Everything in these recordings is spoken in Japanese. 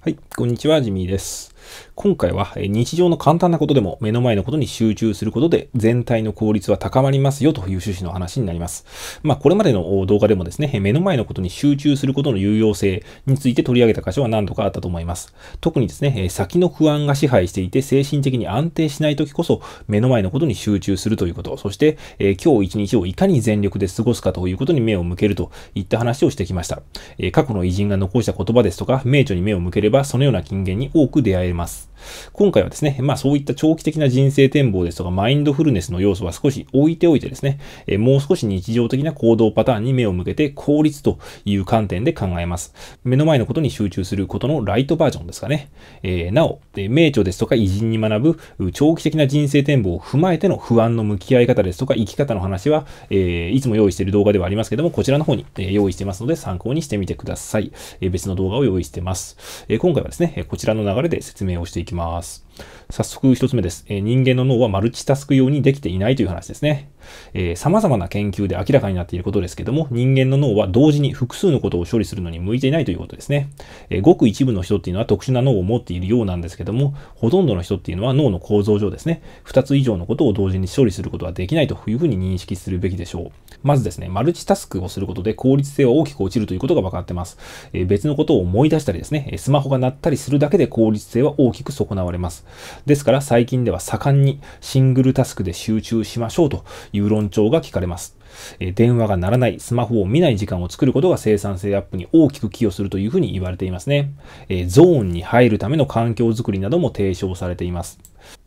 はい、こんにちは、ジミーです。今回は日常の簡単なことでも目の前のことに集中することで全体の効率は高まりますよという趣旨の話になります。まあ、これまでの動画でもですね、目の前のことに集中することの有用性について取り上げた箇所は何度かあったと思います。特にですね、先の不安が支配していて精神的に安定しない時こそ目の前のことに集中するということ、そして、え今日一日をいかに全力で過ごすかということに目を向けるといった話をしてきました。え過去の偉人が残した言葉ですとか、名著に目を向ければそのような金言に多く出会えります。今回はですね、まあそういった長期的な人生展望ですとか、マインドフルネスの要素は少し置いておいてですね、えもう少し日常的な行動パターンに目を向けて効率という観点で考えます。目の前のことに集中することのライトバージョンですかね。えー、なお、名著ですとか偉人に学ぶ長期的な人生展望を踏まえての不安の向き合い方ですとか生き方の話は、えー、いつも用意している動画ではありますけども、こちらの方に、え用意してますので参考にしてみてください。え別の動画を用意してます。え今回はですね、こちらの流れで説明をしていききます。早速一つ目です、え人間の脳はマルチタスク用にできていないという話ですね。えー、様々な研究で明らかになっていることですけども、人間の脳は同時に複数のことを処理するのに向いていないということですね。えー、ごく一部の人っていうのは特殊な脳を持っているようなんですけども、ほとんどの人っていうのは脳の構造上ですね、2つ以上のことを同時に処理することはできないというふうに認識するべきでしょう。まずですね、マルチタスクをすることで効率性は大きく落ちるということが分かってます。え別のことを思い出したりですね、スマホが鳴ったりするだけで効率性は大きく損なわれます。ですから最近では盛んにシングルタスクで集中しましょうという論調が聞かれます。え電話が鳴らない、スマホを見ない時間を作ることが生産性アップに大きく寄与するというふうに言われていますね。えゾーンに入るための環境づくりなども提唱されています。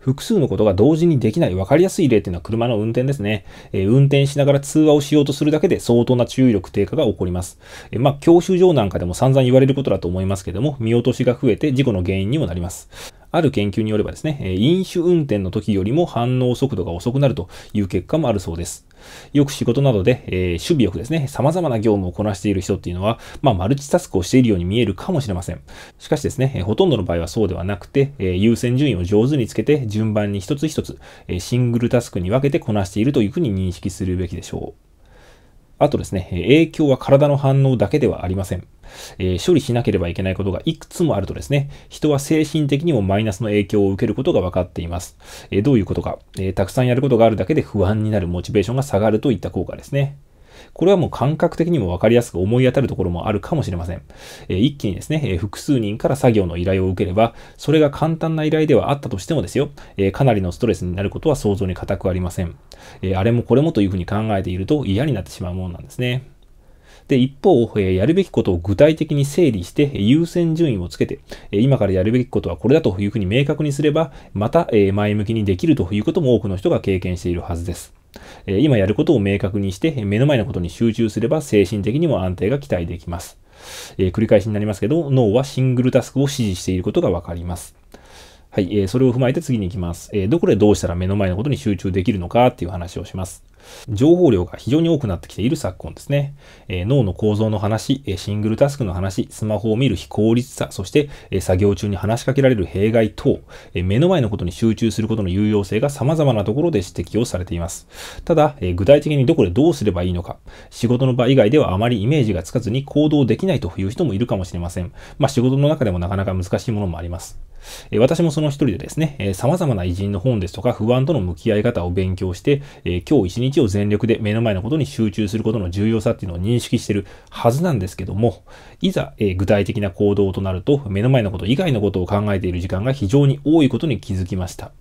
複数のことが同時にできない分かりやすい例っていうのは車の運転ですね。えー、運転しながら通話をしようとするだけで相当な注意力低下が起こります。えー、まあ、教習場なんかでも散々言われることだと思いますけども、見落としが増えて事故の原因にもなります。ある研究によればですね、飲酒運転の時よりも反応速度が遅くなるという結果もあるそうです。よく仕事などで、えー、守備よくですね、様々な業務をこなしている人っていうのは、まあ、マルチタスクをしているように見えるかもしれません。しかしですね、ほとんどの場合はそうではなくて、えー、優先順位を上手につけて、順番に一つ一つ、えー、シングルタスクに分けてこなしているというふうに認識するべきでしょう。あとですね、影響は体の反応だけではありません。えー、処理しなければいけないことがいくつもあるとですね、人は精神的にもマイナスの影響を受けることが分かっています。えー、どういうことか、えー、たくさんやることがあるだけで不安になるモチベーションが下がるといった効果ですね。これはもう感覚的にも分かりやすく思い当たるところもあるかもしれません。え一気にですね、え複数人から作業の依頼を受ければ、それが簡単な依頼ではあったとしてもですよ、えかなりのストレスになることは想像に難くありません。えあれもこれもというふうに考えていると嫌になってしまうものなんですね。で、一方、えやるべきことを具体的に整理して、優先順位をつけて、え今からやるべきことはこれだというふうに明確にすれば、また、え前向きにできるということも多くの人が経験しているはずです。今やることを明確にして、目の前のことに集中すれば精神的にも安定が期待できます。え繰り返しになりますけど、脳はシングルタスクを指示していることがわかります。はい、えそれを踏まえて次に行きます。えどこでどうしたら目の前のことに集中できるのかっていう話をします。情報量が非常に多くなってきている昨今ですね。えー、脳の構造の話、えシングルタスクの話、スマホを見る非効率さ、そして、え作業中に話しかけられる弊害等、え目の前のことに集中することの有用性が様々なところで指摘をされています。ただ、え具体的にどこでどうすればいいのか、仕事の場以外ではあまりイメージがつかずに行動できないという人もいるかもしれません。まあ、仕事の中でもなかなか難しいものもあります。私もその一人でですね、様々な偉人の本ですとか不安との向き合い方を勉強して、今日一日日を全力で目の前のことに集中することの重要さっていうのを認識してるはずなんですけども、いざ、えー、具体的な行動となると、目の前のこと以外のことを考えている時間が非常に多いことに気づきました。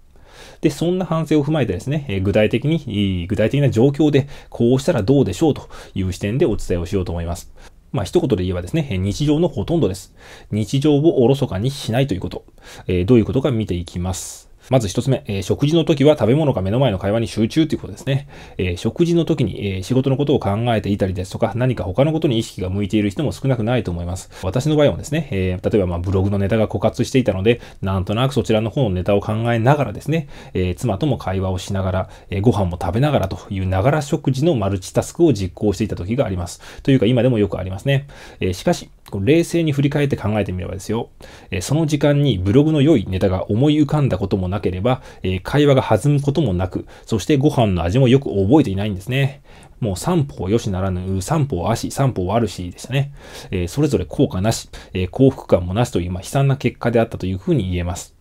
で、そんな反省を踏まえてですね、え具体的に、具体的な状況でこうしたらどうでしょうという視点でお伝えをしようと思います。まあ一言で言えばですね、日常のほとんどです。日常をおろそかにしないということ。えー、どういうことか見ていきます。まず一つ目、えー、食事の時は食べ物か目の前の会話に集中ということですね。えー、食事の時に、えー、仕事のことを考えていたりですとか、何か他のことに意識が向いている人も少なくないと思います。私の場合はですね、え例えばまブログのネタが枯渇していたので、なんとなくそちらの方のネタを考えながらですね、え妻とも会話をしながら、えご飯も食べながらというながら食事のマルチタスクを実行していた時があります。というか今でもよくありますね。えしかし、冷静に振り返って考えてみればですよ、えその時間にブログの良いネタが思い浮かんだこともなければ、え会話が弾むこともなく、そしてご飯の味もよく覚えていないんですね。もう三方よしならぬ、三方足、三方あるしでしたね。えそれぞれ効果なし、え幸福感もなしという、まあ、悲惨な結果であったというふうに言えます。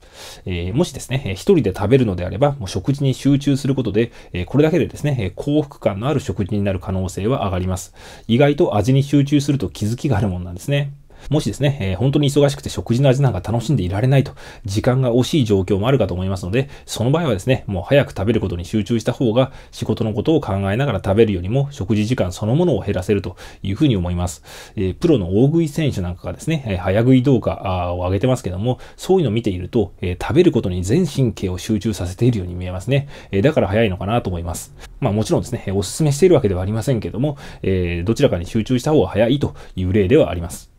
えー、もしですね、一人で食べるのであれば、もう食事に集中することで、えこれだけでですね、幸福感のある食事になる可能性は上がります。意外と味に集中すると気づきがあるもんなんですね。もしですね、えー、本当に忙しくて食事の味なんか楽しんでいられないと、時間が惜しい状況もあるかと思いますので、その場合はですね、もう早く食べることに集中した方が、仕事のことを考えながら食べるよりも、食事時間そのものを減らせるというふうに思います。えー、プロの大食い選手なんかがですね、えー、早食い動画を上げてますけども、そういうのを見ていると、えー、食べることに全神経を集中させているように見えますね。えだから早いのかなと思います。まあもちろんですね、お勧めしているわけではありませんけども、えどちらかに集中した方が早いという例ではあります。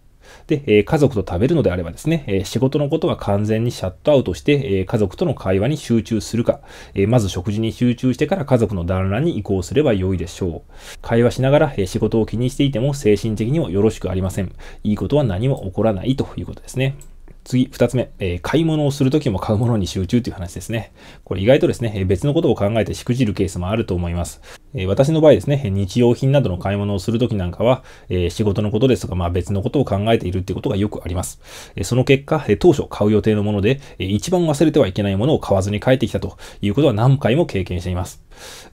で、え家族と食べるのであればですね、え仕事のことは完全にシャットアウトして、え家族との会話に集中するか、えまず食事に集中してから家族の団らんに移行すれば良いでしょう。会話しながら、え仕事を気にしていても精神的にもよろしくありません。いいことは何も起こらないということですね。次、二つ目、えー、買い物をするときも買うものに集中という話ですね。これ意外とですね、別のことを考えてしくじるケースもあると思います。え私の場合ですね、日用品などの買い物をするときなんかは、え仕事のことですとか、まあ、別のことを考えているってことがよくあります。えその結果、え当初買う予定のもので、え一番忘れてはいけないものを買わずに帰ってきたということは何回も経験しています。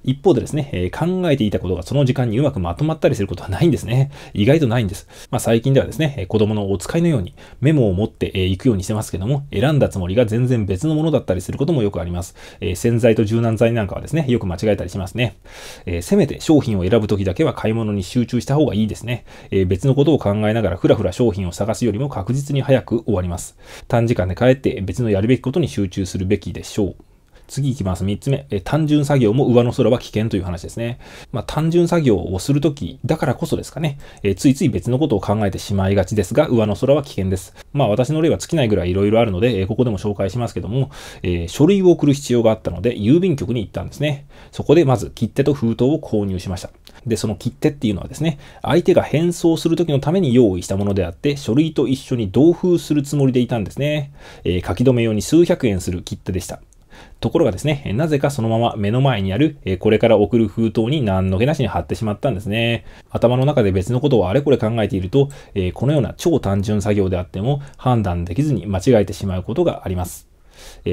一方でですね、え考えていたことがその時間にうまくまとまったりすることはないんですね。意外とないんです。まあ、最近ではですね、子供のお使いのようにメモを持って行くようにしてますけども、選んだつもりが全然別のものだったりすることもよくあります。え洗剤と柔軟剤なんかはですね、よく間違えたりしますね。えー、せめて商品を選ぶときだけは買い物に集中した方がいいですね。えー、別のことを考えながらふらふら商品を探すよりも確実に早く終わります。短時間で帰って別のやるべきことに集中するべきでしょう。次いきます。3つ目、え単純作業も上の空は危険という話ですね。まあ、単純作業をするときだからこそですかね、えついつい別のことを考えてしまいがちですが、上の空は危険です。まあ、私の例は尽きないぐらい色々あるので、えここでも紹介しますけども、え書類を送る必要があったので、郵便局に行ったんですね。そこでまず切手と封筒を購入しました。で、その切手っていうのはですね、相手が返送するときのために用意したものであって、書類と一緒に同封するつもりでいたんですね。えー、書き留め用に数百円する切手でした。ところがですね、なぜかそのまま目の前にある、これから送る封筒に何の気なしに貼ってしまったんですね。頭の中で別のことをあれこれ考えていると、このような超単純作業であっても判断できずに間違えてしまうことがあります。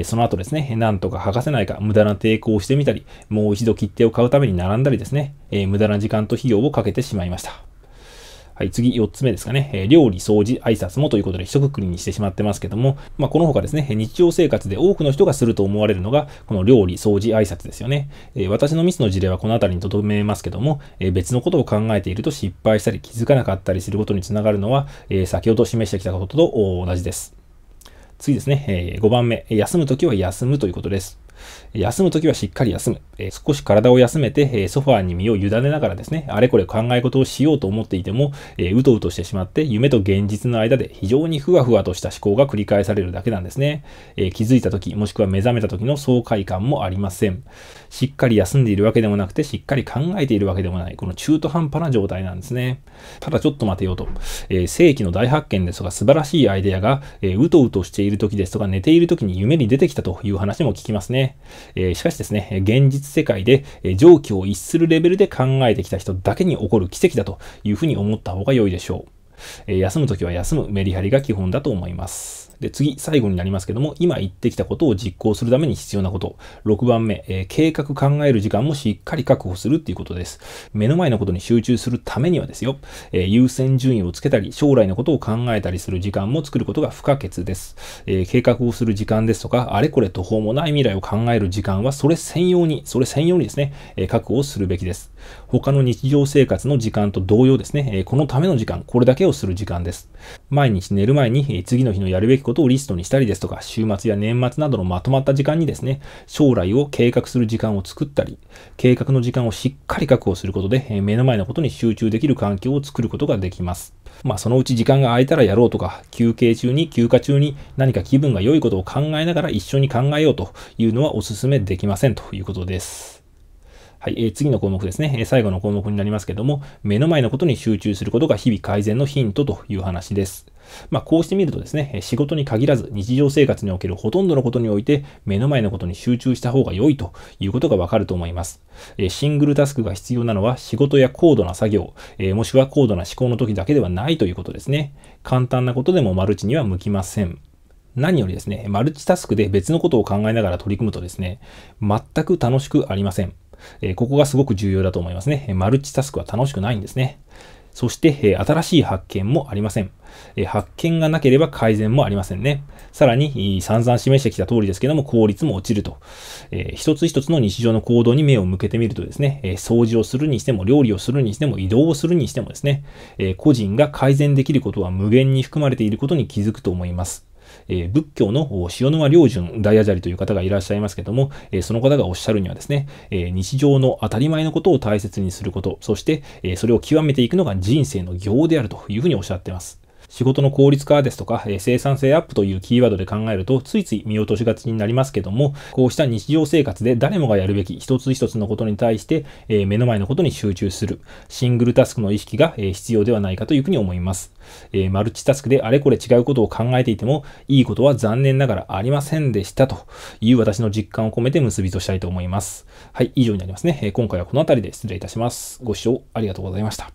その後ですね、なんとか剥がせないか無駄な抵抗をしてみたり、もう一度切手を買うために並んだりですね、無駄な時間と費用をかけてしまいました。はい、次4つ目ですかね。えー、料理、掃除、挨拶もということで一括りにしてしまってますけども、まあ、この他ですね、日常生活で多くの人がすると思われるのが、この料理、掃除、挨拶ですよね。えー、私のミスの事例はこの辺りにとどめますけども、えー、別のことを考えていると失敗したり気づかなかったりすることにつながるのは、えー、先ほど示してきたことと同じです。次ですね、え5番目、休むときは休むということです。休むときはしっかり休む。え少し体を休めて、えソファーに身を委ねながらですね、あれこれ考え事をしようと思っていても、えうとうとしてしまって、夢と現実の間で非常にふわふわとした思考が繰り返されるだけなんですね。え気づいたとき、もしくは目覚めたときの爽快感もありません。しっかり休んでいるわけでもなくて、しっかり考えているわけでもない、この中途半端な状態なんですね。ただちょっと待てよと。えー、世紀の大発見ですとか、素晴らしいアイデアが、えうとうとしているときですとか、寝ているときに夢に出てきたという話も聞きますね。えー、しかしですね、現実世界で、え常軌を逸するレベルで考えてきた人だけに起こる奇跡だというふうに思った方が良いでしょう。えー、休むときは休む、メリハリが基本だと思います。で、次、最後になりますけども、今言ってきたことを実行するために必要なこと。6番目、えー、計画考える時間もしっかり確保するっていうことです。目の前のことに集中するためにはですよ、えー、優先順位をつけたり、将来のことを考えたりする時間も作ることが不可欠です。えー、計画をする時間ですとか、あれこれ途方もない未来を考える時間は、それ専用に、それ専用にですね、え確保するべきです。他の日常生活の時間と同様ですね、えこのための時間、これだけけをする時間です。毎日寝る前に次の日のやるべきことをリストにしたりですとか、週末や年末などのまとまった時間にですね、将来を計画する時間を作ったり、計画の時間をしっかり確保することで、目の前のことに集中できる環境を作ることができます。まあ、そのうち時間が空いたらやろうとか、休憩中に休暇中に何か気分が良いことを考えながら一緒に考えようというのはお勧めできませんということです。はい、えー、次の項目ですね、え最後の項目になりますけども、目の前のことに集中することが日々改善のヒントという話です。まあ、こうしてみるとですね、仕事に限らず日常生活におけるほとんどのことにおいて目の前のことに集中した方が良いということがわかると思います。シングルタスクが必要なのは仕事や高度な作業、もしくは高度な思考の時だけではないということですね。簡単なことでもマルチには向きません。何よりですね、マルチタスクで別のことを考えながら取り組むとですね、全く楽しくありません。えー、ここがすごく重要だと思いますね。マルチタスクは楽しくないんですね。そして、えー、新しい発見もありません、えー。発見がなければ改善もありませんね。さらに、散々示してきた通りですけども、効率も落ちると。えー、一つ一つの日常の行動に目を向けてみるとですね、えー、掃除をするにしても、料理をするにしても、移動をするにしてもですね、えー、個人が改善できることは無限に含まれていることに気づくと思います。え仏教の塩沼良順大アジャリという方がいらっしゃいますけども、えその方がおっしゃるにはですね、え日常の当たり前のことを大切にすること、そして、えそれを極めていくのが人生の行であるというふうにおっしゃってます。仕事の効率化ですとか、え生産性アップというキーワードで考えると、ついつい見落としがちになりますけども、こうした日常生活で誰もがやるべき一つ一つのことに対して、え目の前のことに集中する、シングルタスクの意識が、え必要ではないかというふうに思います。えマルチタスクであれこれ違うことを考えていても、いいことは残念ながらありませんでしたという私の実感を込めて結びとしたいと思います。はい、以上になりますね。え今回はこの辺りで失礼いたします。ご視聴ありがとうございました。